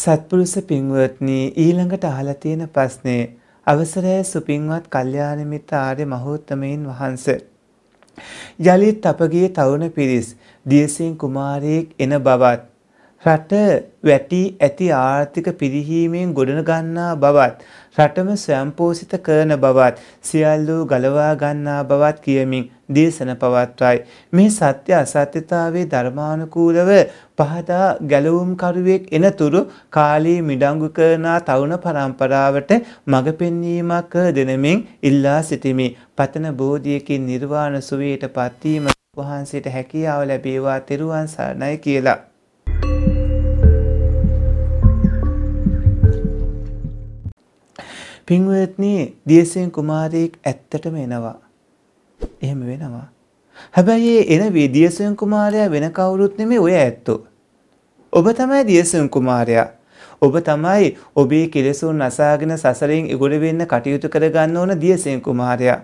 සත්පුරුෂ පින්වත්නි ඊළඟට අහලා තියෙන ප්‍රශ්නේ අවසරය සුපින්වත් කල්යාණ මිත්‍ර ආර්ය මහෞත්තමයන් වහන්ස. යලිත් අපගේ තරුණ පිරිස් දියසින් කුමාරයෙක් එන බවත් රට වැටි ඇති ආර්ථික පිරිහීමෙන් ගොඩන ගන්නා බවත් රටම ස්වයම්පෝසිත කරන බවත් සියල්ලෝ ගලවා ගන්නා බවත් කියමින් දේශන පවත්වයි මේ සත්‍ය අසත්‍යතාවයේ ධර්මානුකූලව පහදා ගැලවුම්කරුවෙක් එනතුරු කාලී මිඩංගු කරනා තරුණ පරම්පරාවට මඟ පෙන්වීමක් කර දෙනමින් ඉල්ලා සිටිමි පතන බෝධියකින් නිර්වාණ සුවයට පත්වීම වහන්සේට හැකියාව ලැබේවා තෙරුවන් සරණයි කියලා පින්වත්නි දියසෙන් කුමාරයෙක් ඇත්තටම එනවා. එහෙම වෙනවා. හැබැයි එන විදියසෙන් කුමාරයා වෙන කවුරුත් නෙමෙයි ඔය ඇත්තෝ. ඔබ තමයි දියසෙන් කුමාරයා. ඔබ තමයි ඔබේ කෙලෙසුන් අසාගෙන සසරෙන් ඉගොඩ වෙන්න කටයුතු කරගන්න ඕන දියසෙන් කුමාරයා.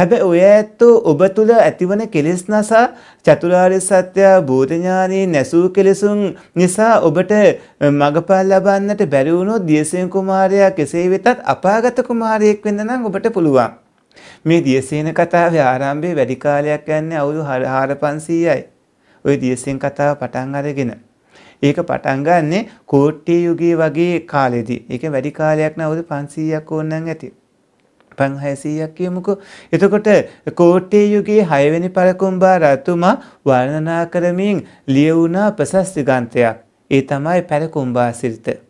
හැබැයි ඔය ඇත්තෝ ඔබ තුල ඇතිවන කෙලෙස් නසා චතුරාර්ය සත්‍ය භූත ඥානයේ නැසූ කෙලෙසුන් නිසා ඔබට මගපල් ලබන්නට බැරි වුණොත් දියසේන කුමාරයා කෙසේ වෙතත් අපාගත කුමාරයෙක් වෙන්න නම් ඔබට පුළුවන්. මේ දියසේන කතාවේ ආරම්භයේ වැඩි කාලයක් යන්නේ අවුරුදු 4500යි. ওই දියසේන කතාව පටන් අරගෙන ඒක පටන් ගන්නෙ කෝට්ටේ යුගයේ වගේ කාලෙදී. ඒක වැඩි කාලයක් නෑ අවුරුදු 500ක් ඕනනම් ඇති. පංහයසීයක් කියමුකු. එතකොට කෝට්ටේ යුගේ හයවැනි පරකුම්බා රතුමා වර්ණනා කරමින් ලියවුණා ප්‍රසස්තිගන්තයක්. ඒ තමයි පැරකුම්බා සිරිත.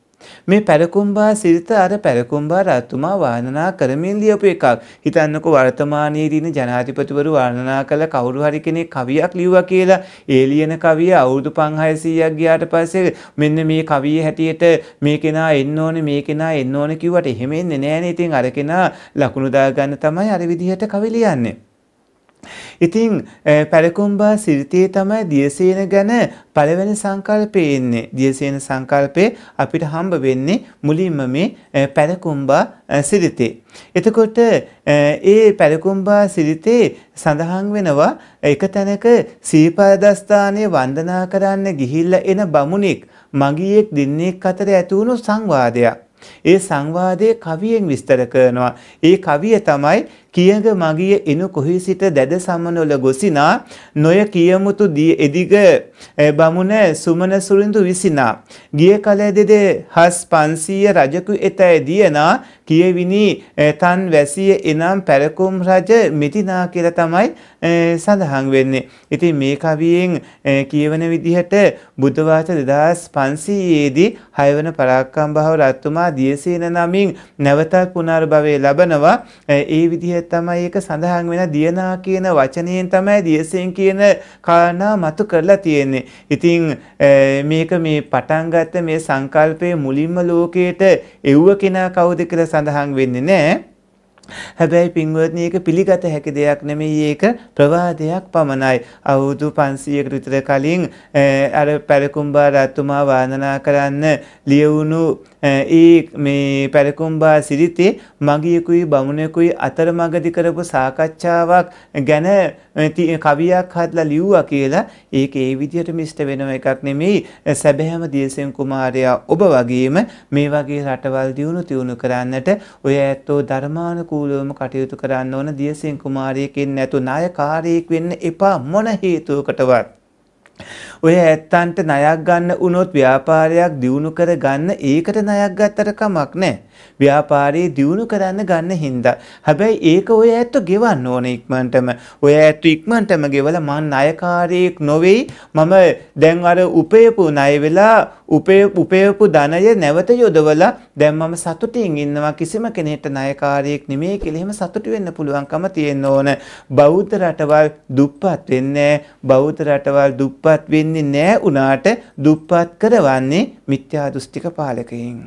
මේ පැරකුම්බා සිරිත අර පැරකුම්බා රත්තුමා වර්ණනා කරමින් ලියපු එකක්. හිතන්නකෝ වර්තමානයේදී ඉන්න ජනාධිපතිවරු වර්ණනා කළ කවුරු හරි කෙනෙක් කවියක් ලිව්වා කියලා ඒ ලියන කවිය අවුරුදු 500ක් ගියාට පස්සේ මෙන්න මේ කවිය හැටියට මේ කෙනා එන්න ඕනේ මේ කෙනා එන්න ඕනේ කිව්වට එහෙම එන්නේ නැහනේ. ඉතින් අර කෙනා ලකුණු දා ගන්න තමයි අර විදිහට කවි ලියන්නේ. ඉතින් පැලකුම්බා සිරිතේ තමයි දියසේන ගැන පළවෙනි සංකල්පය එන්නේ. දියසේන සංකල්පේ අපිට හම්බ වෙන්නේ මුලින්ම මේ පැලකුම්බා සිරිතේ. එතකොට ඒ පැලකුම්බා සිරිතේ සඳහන් වෙනවා එක තැනක සීපදස්ථානයේ වන්දනා කරන්න ගිහිල්ලා එන බමුණෙක් මගියෙක් දෙන්නෙක් අතර ඇති වුණු සංවාදයක්. ඒ සංවාදයේ කවියෙන් විස්තර කරනවා. ඒ කවිය තමයි කියග මගිය එනු කොහි සිට දැද සමනොල ගොසිනා නොය කියමුතු දී එදිග බමුණ සුමන සුරින්දු විසිනා ගිය කල දෙද හස් 500 රජකු එතැයි දියනා කියවිනි තන් වැසිය එනම් පැරකුම් රජ මෙතිනා කියලා තමයි සඳහන් වෙන්නේ. ඉතින් මේ කවියෙන් කියවන විදිහට බුද්ධ වාච 2500 දී හයවන පරාක්‍රම භාව රත්තුමා දියසේන නමින් නැවතත් පුනර්භවය ලබනවා. ඒ විදිහ තමයි ඒක සඳහන් වෙන දියනා කියන වචනයෙන් තමයි දියසෙන් කියන කාරණා මතු කරලා තියෙන්නේ. ඉතින් මේක මේ පටන් ගත්ත මේ සංකල්පයේ මුලින්ම ලෝකයට එව්ව කෙනා කවුද කියලා සඳහන් වෙන්නේ නැහැ. හැබැයි පින්වත්නි ඒක පිළිගත හැකි දෙයක් නෙමෙයි ඒක ප්‍රවාදයක් පමණයි. අවුරුදු 500කට විතර කලින් අර පැරකුම්බා රත්තුමා වර්ණනා කරන්න ලියවුණු ඒ මේ පැරකුම්බා සිරිතේ මගියකුයි බමුණකුයි අතරමඟදි කරපු සාකච්ඡාවක් ගැන කවියක් හදලා ලිව්වා කියලා ඒක ඒ විදිහට මිස්ට වෙනව එකක් නෙමෙයි සැබෑම දියසෙන් කුමාරයා ඔබ වගේම මේ වගේ රටවල් දියුණු තියුණු කරන්නට ඔය ඇත්තෝ ධර්මානුකූලවම කටයුතු කරන්න ඕන දියසෙන් කුමාරයෙක් නැතු නායකාරයෙක් වෙන්න එපා මොන හේතුවකටවත් ඔය ඇත්තන්ට ණයක් ගන්න වුණොත් ව්‍යාපාරයක් දියුණු කර ගන්න ඒකට ණයක් ගත්තට කමක් නැහැ. ව්‍යාපාරේ දියුණු කරන්න ගන්න හින්දා. හැබැයි ඒක ඔය ඇත්ත ගෙවන්න ඕන ඉක්මනටම. ඔය ඇත්ත ඉක්මනටම ගෙවලා මං ණයකාරයෙක් නොවේයි. මම දැන් අර උපයපු ණය වෙලා උපයපු ධනය නැවත යොදවලා දැන් මම සතුටින් ඉන්නවා කිසිම කෙනෙක්ට ණයකාරයෙක් නෙමෙයි කියලා එහෙම සතුටු වෙන්න පුළුවන්කම තියෙන්න ඕන. බෞද්ධ රටවල් දුප්පත් වෙන්නේ බෞද්ධ රටවල් දුප්පත් දුප්පත් වෙන්නේ නැහැ උනාට දුප්පත් කරවන්නේ මිත්‍යා දෘෂ්ටික පාලකයන්.